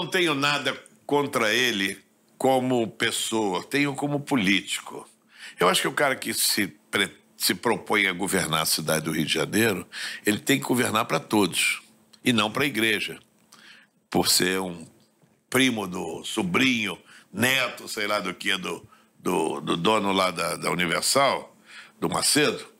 não tenho nada contra ele como pessoa, tenho como político. Eu acho que o cara que se, se propõe a governar a cidade do Rio de Janeiro, ele tem que governar para todos e não para a igreja, por ser um primo do sobrinho, neto, sei lá do que, do, do, do dono lá da, da Universal, do Macedo.